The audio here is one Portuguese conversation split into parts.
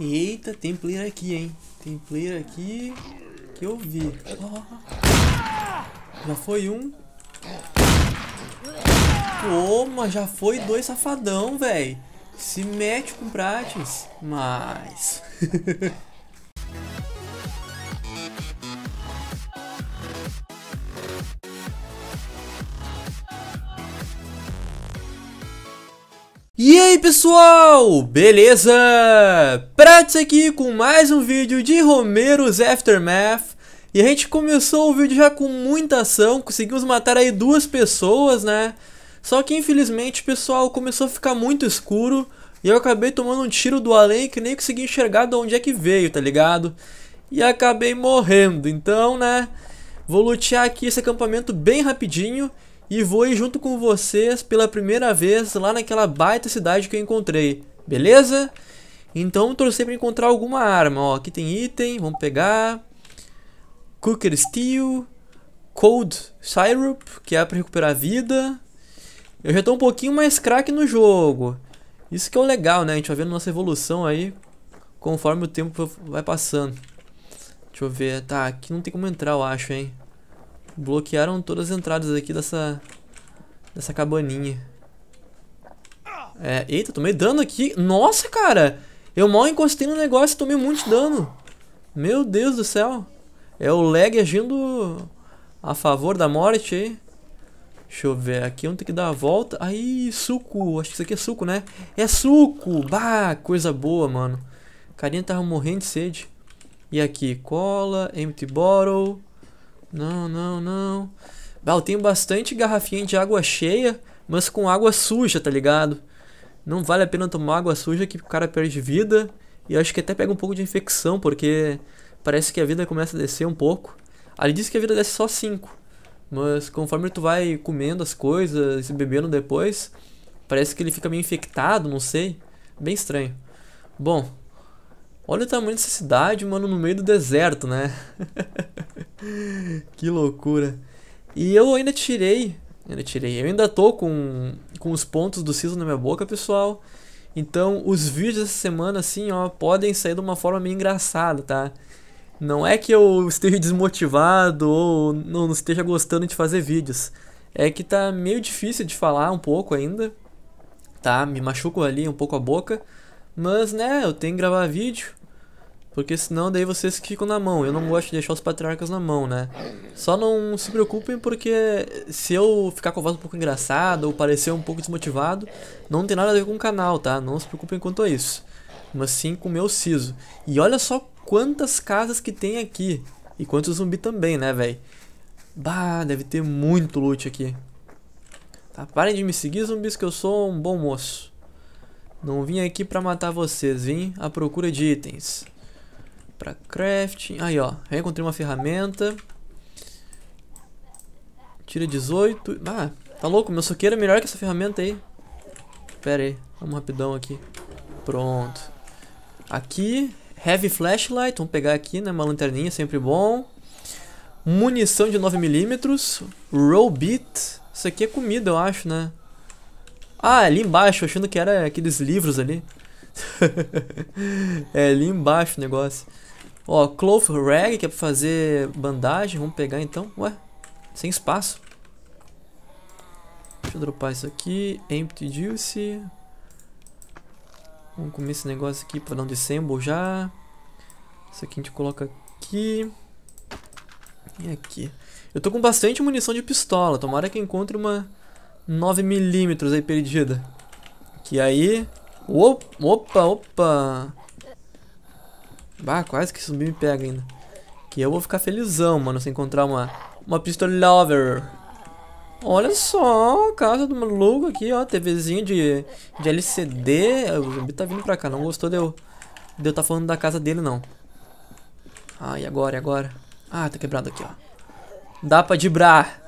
Eita, tem player aqui, hein? Tem player aqui que eu vi. Oh. Já foi um. Toma, já foi dois safadão, velho. Se mete com prates. Mas... E aí pessoal, beleza? Pratis aqui com mais um vídeo de Romero's Aftermath E a gente começou o vídeo já com muita ação, conseguimos matar aí duas pessoas, né? Só que infelizmente pessoal, começou a ficar muito escuro E eu acabei tomando um tiro do além que nem consegui enxergar de onde é que veio, tá ligado? E acabei morrendo, então né... Vou lutear aqui esse acampamento bem rapidinho e vou ir junto com vocês pela primeira vez lá naquela baita cidade que eu encontrei, beleza? Então torcer para encontrar alguma arma, ó, aqui tem item, vamos pegar Cooker Steel, Cold Syrup, que é para recuperar vida. Eu já tô um pouquinho mais craque no jogo. Isso que é o legal, né? A gente vai vendo nossa evolução aí conforme o tempo vai passando. Deixa eu ver. Tá, aqui não tem como entrar, eu acho, hein? Bloquearam todas as entradas aqui dessa... Dessa cabaninha. É, eita, tomei dano aqui. Nossa, cara! Eu mal encostei no negócio e tomei muito dano. Meu Deus do céu. É o lag agindo a favor da morte aí. Deixa eu ver, aqui eu ter que dar a volta. Aí, suco. Acho que isso aqui é suco, né? É suco! Bah, coisa boa, mano. Carinha tava morrendo de sede. E aqui, cola, empty bottle. Não, não, não. eu tenho bastante garrafinha de água cheia, mas com água suja, tá ligado? Não vale a pena tomar água suja que o cara perde vida. E acho que até pega um pouco de infecção, porque parece que a vida começa a descer um pouco. Ali diz que a vida desce só 5. Mas conforme tu vai comendo as coisas e bebendo depois, parece que ele fica meio infectado, não sei. Bem estranho. Bom, Olha o tamanho dessa cidade, mano, no meio do deserto, né? que loucura. E eu ainda tirei, ainda tirei, eu ainda tô com, com os pontos do siso na minha boca, pessoal. Então, os vídeos dessa semana, assim, ó, podem sair de uma forma meio engraçada, tá? Não é que eu esteja desmotivado ou não esteja gostando de fazer vídeos. É que tá meio difícil de falar um pouco ainda, tá? Me machuco ali um pouco a boca. Mas, né, eu tenho que gravar vídeo. Porque senão daí vocês ficam na mão. Eu não gosto de deixar os patriarcas na mão, né? Só não se preocupem porque se eu ficar com a voz um pouco engraçada ou parecer um pouco desmotivado, não tem nada a ver com o canal, tá? Não se preocupem quanto a isso. Mas sim com o meu siso. E olha só quantas casas que tem aqui. E quantos zumbi também, né, velho? Bah, deve ter muito loot aqui. Tá, parem de me seguir, zumbis, que eu sou um bom moço. Não vim aqui pra matar vocês, vim à procura de itens para crafting. Aí, ó, reencontrei uma ferramenta. Tira 18. Ah, tá louco, meu soqueiro é melhor que essa ferramenta aí. Pera aí, vamos rapidão aqui. Pronto. Aqui, heavy flashlight, vamos pegar aqui, né, uma lanterninha, sempre bom. Munição de 9mm, roll beat. Isso aqui é comida, eu acho, né? Ah, ali embaixo, achando que era aqueles livros ali. é ali embaixo o negócio. Ó, cloth rag, que é pra fazer bandagem. Vamos pegar então. Ué, sem espaço. Deixa eu dropar isso aqui. Empty juice. Vamos comer esse negócio aqui pra dar um dissemble já. Isso aqui a gente coloca aqui. E aqui. Eu tô com bastante munição de pistola. Tomara que encontre uma 9mm aí perdida. Que aí... Opa, opa, opa. Bah, quase que zumbi me pega ainda. Que eu vou ficar felizão, mano, se encontrar uma, uma pistol lover. Olha só, casa do maluco aqui, ó, TVzinha de, de LCD. O zumbi tá vindo pra cá, não gostou de eu, de eu tá falando da casa dele, não. Ah, e agora, e agora? Ah, tá quebrado aqui, ó. Dá pra dibrar.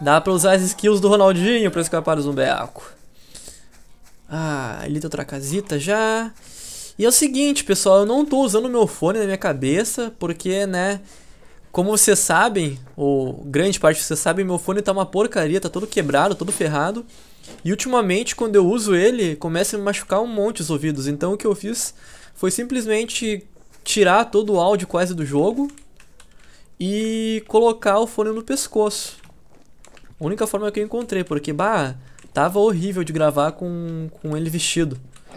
Dá pra usar as skills do Ronaldinho pra escapar do zumbeco. Ah, ali tem tá outra casita já. E é o seguinte, pessoal, eu não estou usando meu fone na minha cabeça, porque, né, como vocês sabem, ou grande parte de vocês sabem, meu fone tá uma porcaria, tá todo quebrado, todo ferrado. E ultimamente, quando eu uso ele, começa a me machucar um monte os ouvidos. Então o que eu fiz foi simplesmente tirar todo o áudio quase do jogo e colocar o fone no pescoço. A única forma que eu encontrei, porque, bah, tava horrível de gravar com, com ele vestido.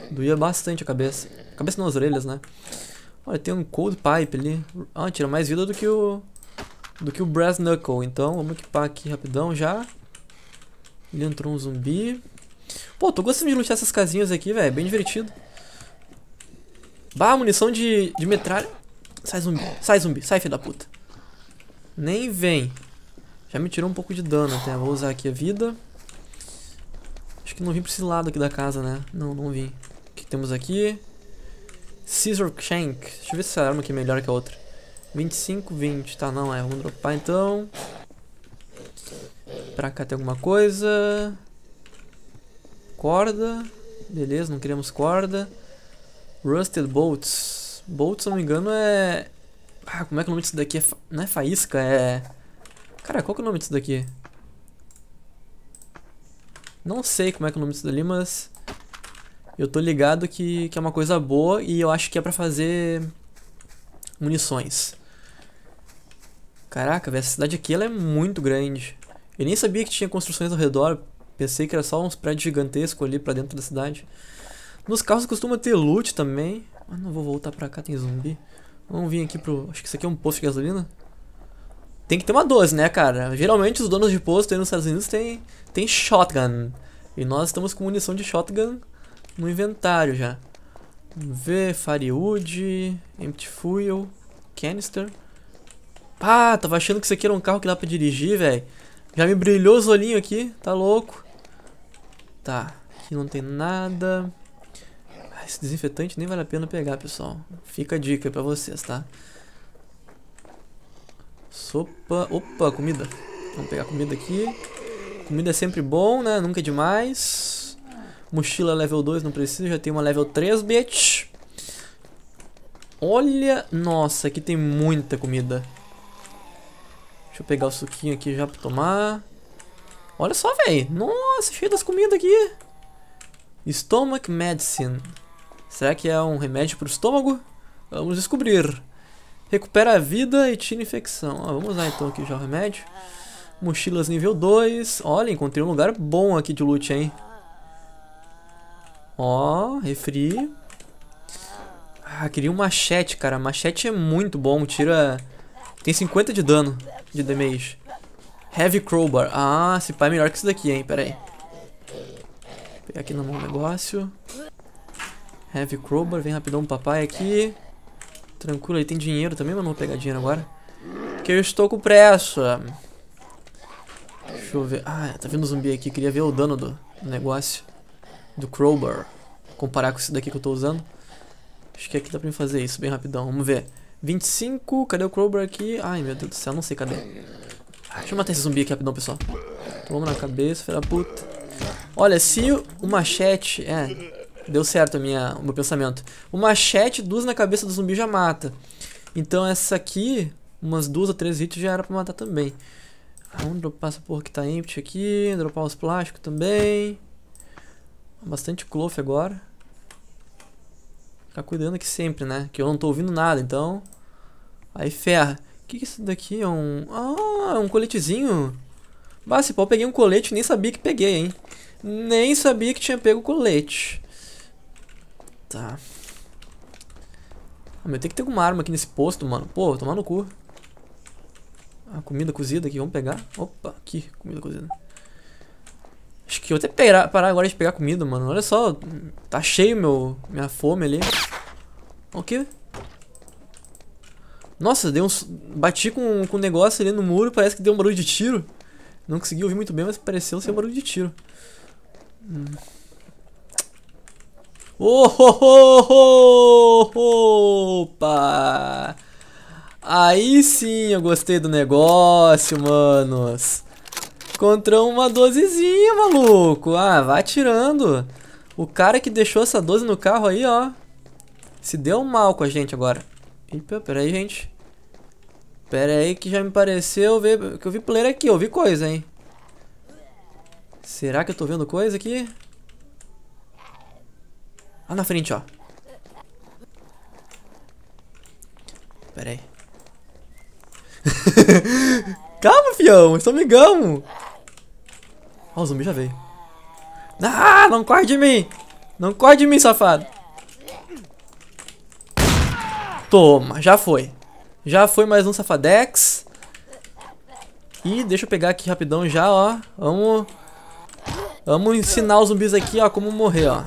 Doía bastante a cabeça. Cabeça nas orelhas, né? Olha, tem um Cold Pipe ali. Ah, tira mais vida do que o... Do que o Brass Knuckle. Então, vamos equipar aqui rapidão já. Ele entrou um zumbi. Pô, tô gostando de lutar essas casinhas aqui, velho. Bem divertido. Bah, munição de, de metralha. Sai zumbi, sai zumbi, sai filho da puta. Nem vem. Já me tirou um pouco de dano até. Vou usar aqui a vida. Acho que não vim pra esse lado aqui da casa, né? Não, não vim que temos aqui? Scissor Shank. Deixa eu ver se essa arma aqui é melhor que a outra. 25, 20. Tá, não é. Vamos dropar então. Pra cá tem alguma coisa. Corda. Beleza, não queremos corda. Rusted Bolts. Bolts, se não me engano, é... Ah, como é que é o nome disso daqui? É fa... Não é faísca, é... Cara, qual que é o nome disso daqui? Não sei como é que é o nome disso dali, mas eu tô ligado que, que é uma coisa boa e eu acho que é para fazer munições. Caraca, velho, essa cidade aqui ela é muito grande. Eu nem sabia que tinha construções ao redor, pensei que era só uns prédios gigantescos ali para dentro da cidade. Nos carros costuma ter loot também. Mas ah, não vou voltar pra cá, tem zumbi. Vamos vir aqui pro... Acho que isso aqui é um posto de gasolina. Tem que ter uma 12, né, cara? Geralmente os donos de posto aí nos Estados Unidos tem, tem shotgun. E nós estamos com munição de shotgun no inventário já. Vamos ver, Firewood, Empty Fuel, Canister. Ah, tava achando que isso aqui era um carro que dá pra dirigir, velho. Já me brilhou os olhinhos aqui, tá louco. Tá, aqui não tem nada. Ah, esse desinfetante nem vale a pena pegar, pessoal. Fica a dica pra vocês, tá? Sopa. Opa, comida. Vamos pegar comida aqui. Comida é sempre bom, né? Nunca é demais. Mochila level 2, não preciso, já tem uma level 3, bitch. Olha, nossa, aqui tem muita comida. Deixa eu pegar o suquinho aqui já pra tomar. Olha só, velho. Nossa, cheio das comidas aqui. Stomach Medicine. Será que é um remédio pro estômago? Vamos descobrir. Recupera a vida e tira infecção. Ó, ah, vamos usar então aqui já o remédio. Mochilas nível 2. Olha, encontrei um lugar bom aqui de loot, hein? Ó, refri. Ah, queria um machete, cara. Machete é muito bom, tira... Tem 50 de dano de damage. Heavy crowbar. Ah, esse pai é melhor que isso daqui, hein. Pera aí. Vou pegar aqui na mão o negócio. Heavy crowbar. Vem rapidão papai aqui. Tranquilo, aí tem dinheiro também, mas não vou pegar dinheiro agora. porque eu estou com pressa. Deixa eu ver. Ah, tá vendo zumbi aqui. Queria ver o dano do negócio do Crowbar. Comparar com esse daqui que eu tô usando. Acho que aqui dá pra mim fazer isso bem rapidão. Vamos ver. 25, cadê o Crowbar aqui? Ai, meu Deus do céu, não sei cadê. Deixa eu matar esse zumbi aqui rapidão, pessoal. Toma na cabeça, filha da puta. Olha, se o machete... É, deu certo a minha, o meu pensamento. O machete, duas na cabeça do zumbi já mata. Então essa aqui, umas duas ou três hits já era pra matar também. Ah, vamos dropar essa porra que tá empty aqui, dropar os plásticos também. Tá bastante clofe agora. Ficar cuidando aqui sempre, né? Que eu não tô ouvindo nada, então... Aí ferra. O que, que é isso daqui? É um... Ah, é um coletezinho. Bah, se pau, peguei um colete nem sabia que peguei, hein? Nem sabia que tinha pego o colete. Tá. Ah, meu, tem que ter alguma arma aqui nesse posto, mano. Pô, tomar no cu. A ah, comida cozida aqui, vamos pegar. Opa, aqui, comida cozida. Acho que eu até parar, parar agora de pegar comida, mano. Olha só, tá cheio meu, minha fome ali. O que? Nossa, dei um, bati com, com um negócio ali no muro, parece que deu um barulho de tiro. Não consegui ouvir muito bem, mas pareceu ser um barulho de tiro. Hum. Oh, oh, oh, oh, opa! Aí sim eu gostei do negócio, manos. Contra uma 12zinha, maluco. Ah, vai tirando. O cara que deixou essa 12 no carro aí, ó. Se deu mal com a gente agora. Epa, pera aí, gente. Pera aí que já me pareceu ver... Que eu vi player aqui, eu vi coisa, hein. Será que eu tô vendo coisa aqui? Lá na frente, ó. Pera aí. Calma, fião. Estou amigão. Ó, o zumbi já veio. Ah, não corre de mim! Não corre de mim, safado! Toma, já foi. Já foi mais um safadex. E deixa eu pegar aqui rapidão já, ó. Vamos... Vamos ensinar os zumbis aqui, ó, como morrer, ó.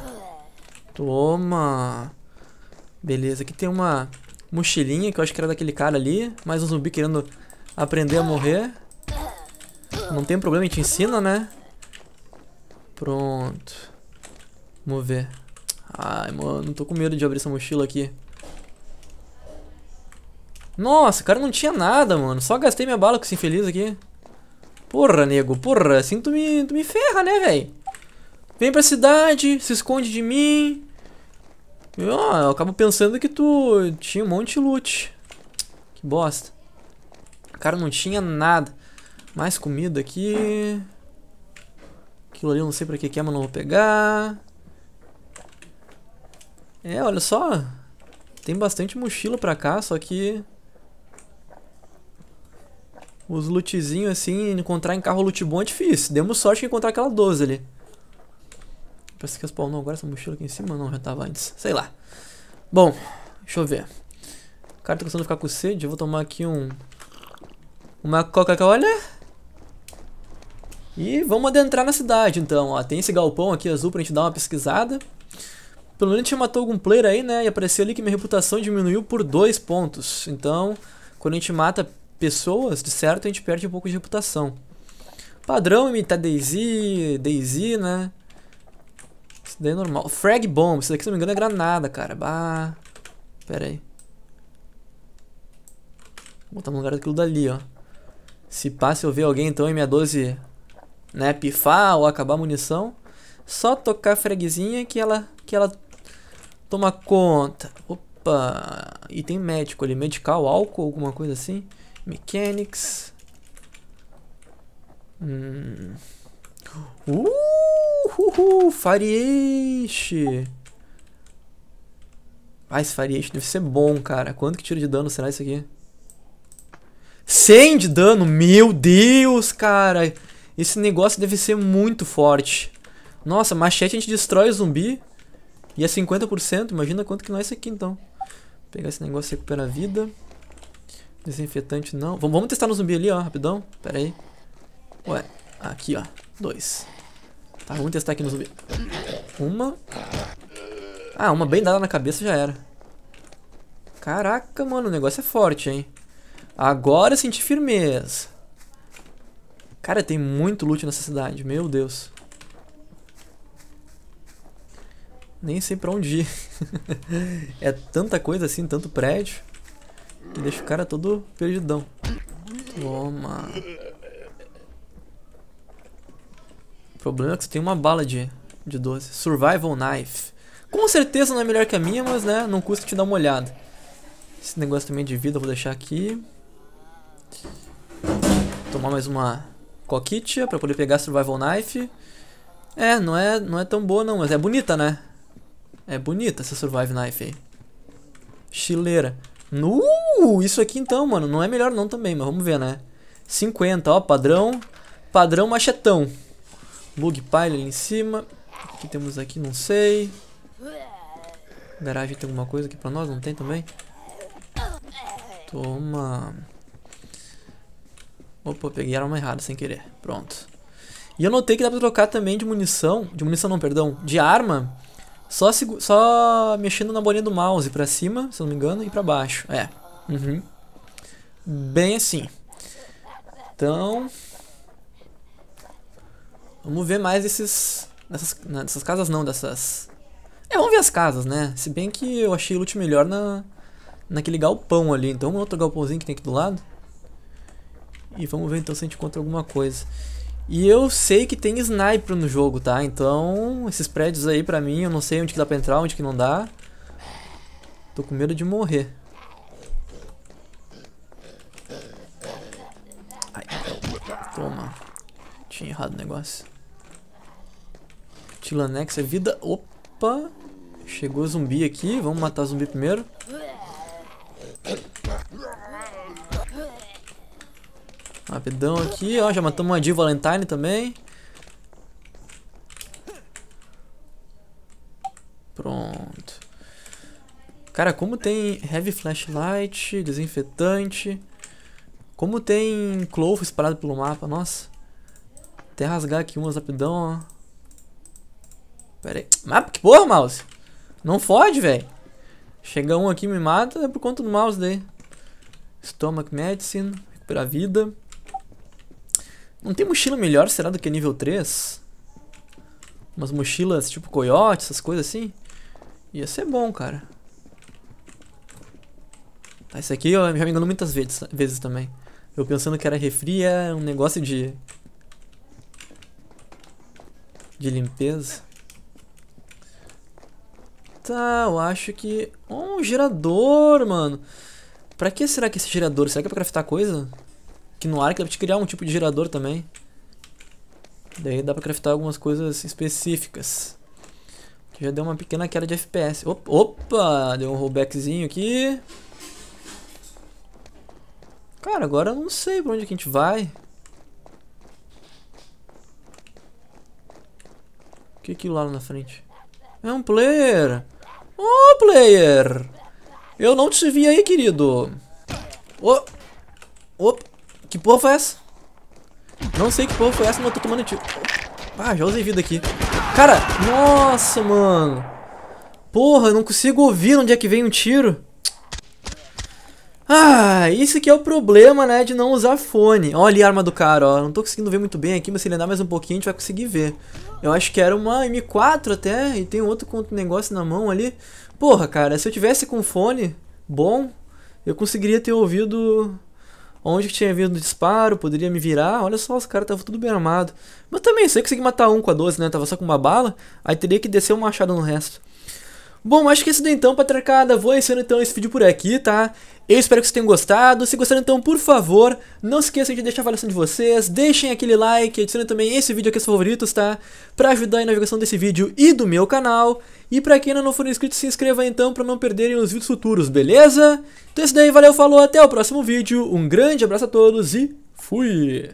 Toma. Beleza, aqui tem uma mochilinha que eu acho que era daquele cara ali. Mais um zumbi querendo aprender a morrer. Não tem problema, a gente ensina, né? Pronto. Vamos ver. Ai, mano, tô com medo de abrir essa mochila aqui. Nossa, cara, não tinha nada, mano. Só gastei minha bala com esse infeliz aqui. Porra, nego, porra. Assim tu me, tu me ferra, né, velho? Vem pra cidade, se esconde de mim. Eu, eu acabo pensando que tu tinha um monte de loot. Que bosta. Cara, não tinha nada. Mais comida aqui. Aquilo ali eu não sei pra que que é, mas não vou pegar. É, olha só. Tem bastante mochila pra cá, só que... Os lootzinhos, assim, encontrar em carro loot bom é difícil. Demos sorte de encontrar aquela 12 ali. Parece que spawnou agora essa mochila aqui em cima. Não, já tava antes. Sei lá. Bom, deixa eu ver. O cara tá começando a ficar com sede. Eu vou tomar aqui um... Uma coca-cola. E vamos adentrar na cidade então, ó. Tem esse galpão aqui azul pra gente dar uma pesquisada. Pelo menos a gente matou algum player aí, né? E apareceu ali que minha reputação diminuiu por dois pontos. Então, quando a gente mata pessoas, de certo, a gente perde um pouco de reputação. Padrão, imitar Daisy, Daisy, né? Isso daí é normal. Frag Bomb, isso daqui, se não me engano, é granada, cara. Bah... Pera aí. Vou botar no lugar daquilo dali, ó. Se passa eu ver alguém, então, M12 né, pifar ou acabar a munição, só tocar a freguesinha que ela que ela toma conta. Opa, e tem médico ali, medical, álcool, alguma coisa assim. Mechanics. Hum. Uh, Farieixe. Ah, esse Farieixe deve ser bom, cara. Quanto que tiro de dano será isso aqui? 100 de dano? Meu Deus, cara. Esse negócio deve ser muito forte. Nossa, machete a gente destrói zumbi. E é 50%. Imagina quanto que não é isso aqui, então. Vou pegar esse negócio e recuperar a vida. Desinfetante não. Vamos, vamos testar no zumbi ali, ó, rapidão. Pera aí. Ué, aqui, ó. Dois. Tá, vamos testar aqui no zumbi. Uma. Ah, uma bem dada na cabeça já era. Caraca, mano, o negócio é forte, hein. Agora eu senti firmeza. Cara, tem muito loot nessa cidade, meu Deus. Nem sei pra onde ir. é tanta coisa assim, tanto prédio, que deixa o cara todo perdidão. Toma. O problema é que você tem uma bala de, de 12. Survival Knife. Com certeza não é melhor que a minha, mas né, não custa te dar uma olhada. Esse negócio também de vida eu vou deixar aqui. Tomar mais uma Coquitia pra poder pegar Survival Knife. É, não é, não é tão boa não, mas é bonita, né? É bonita essa Survival Knife aí. Chileira. Uh, isso aqui então, mano. Não é melhor não também, mas vamos ver, né? 50, ó, padrão. Padrão machetão. Bug pile ali em cima. O que temos aqui? Não sei. Garagem tem alguma coisa aqui pra nós? Não tem também? Toma. Opa, peguei a arma errada sem querer. Pronto. E eu notei que dá pra trocar também de munição. De munição não, perdão. De arma. Só, só mexendo na bolinha do mouse pra cima, se eu não me engano, e pra baixo. É. Uhum. Bem assim. Então. Vamos ver mais esses Dessas, nessas né, casas não, dessas. É, vamos ver as casas, né? Se bem que eu achei o loot melhor na, naquele galpão ali. Então vamos outro galpãozinho que tem aqui do lado. E vamos ver então se a gente encontra alguma coisa. E eu sei que tem sniper no jogo, tá? Então, esses prédios aí pra mim, eu não sei onde que dá pra entrar, onde que não dá. Tô com medo de morrer. Ai, toma. Tinha errado o negócio. Tilanex é vida... Opa! Chegou zumbi aqui, vamos matar zumbi primeiro. Rapidão aqui, ó. Já matamos uma Jill Valentine também. Pronto. Cara, como tem heavy flashlight, desinfetante. Como tem Clove espalhado pelo mapa, nossa. Até rasgar aqui umas rapidão, ó. Pera aí. Mapa, que porra, mouse? Não fode, velho. Chega um aqui e me mata, é por conta do mouse daí. Stomach Medicine, recuperar vida. Não tem mochila melhor, será, do que nível 3? Umas mochilas tipo coiote, essas coisas assim? Ia ser bom, cara. Tá, esse aqui ó, já me enganou muitas vezes, vezes também. Eu pensando que era refri, é um negócio de... De limpeza. Tá, eu acho que... Oh, um gerador, mano. Pra que será que esse gerador? Será que é pra craftar coisa? Que no arco dá pra te criar um tipo de gerador também. Daí dá pra craftar algumas coisas específicas. Que já deu uma pequena queda de FPS. Opa! Deu um rollbackzinho aqui. Cara, agora eu não sei pra onde que a gente vai. O que é aquilo lá na frente? É um player! Oh, player! Eu não te vi aí, querido! Oh! Opa! Que porra foi essa? Não sei que porra foi essa, mas eu tô tomando tiro. Ah, já usei vida aqui. Cara, nossa, mano. Porra, eu não consigo ouvir onde é que vem um tiro. Ah, isso que é o problema, né, de não usar fone. Olha ali a arma do cara, ó. Não tô conseguindo ver muito bem aqui, mas se ele andar mais um pouquinho, a gente vai conseguir ver. Eu acho que era uma M4 até, e tem outro outro negócio na mão ali. Porra, cara, se eu tivesse com fone bom, eu conseguiria ter ouvido Onde que tinha vindo o disparo, poderia me virar. Olha só, os caras estavam tudo bem armado. Mas também, se eu conseguir matar um com a 12, né? Tava só com uma bala. Aí teria que descer o um machado no resto. Bom, acho que é isso daí então, patracada. Vou encerrando então esse vídeo por aqui, tá? Eu espero que vocês tenham gostado. Se gostaram, então, por favor, não se esqueçam de deixar a avaliação de vocês. Deixem aquele like, adicionem também esse vídeo aqui aos favoritos, tá? Pra ajudar a navegação desse vídeo e do meu canal. E pra quem ainda não for inscrito, se inscreva então pra não perderem os vídeos futuros, beleza? Então é isso daí, valeu, falou, até o próximo vídeo. Um grande abraço a todos e fui!